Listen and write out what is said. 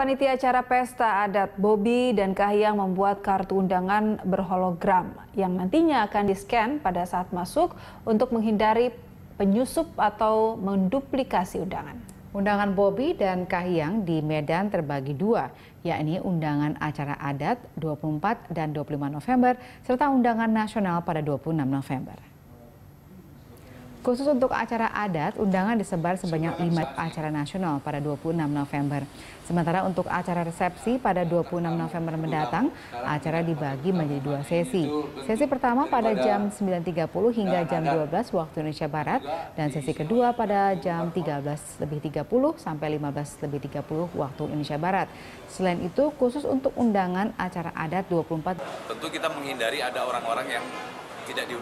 panitia acara pesta adat Bobi dan Kahiyang membuat kartu undangan berhologram yang nantinya akan di-scan pada saat masuk untuk menghindari penyusup atau menduplikasi undangan. Undangan Bobi dan Kahiyang di Medan terbagi dua, yakni undangan acara adat 24 dan 25 November serta undangan nasional pada 26 November. Khusus untuk acara adat, undangan disebar sebanyak lima acara nasional pada 26 November. Sementara untuk acara resepsi pada 26 November mendatang, acara dibagi menjadi dua sesi. Sesi pertama pada jam 9.30 hingga jam 12 waktu Indonesia Barat dan sesi kedua pada jam 13.30 sampai 15.30 waktu Indonesia Barat. Selain itu, khusus untuk undangan acara adat 24 Tentu kita menghindari ada orang-orang yang tidak diundang.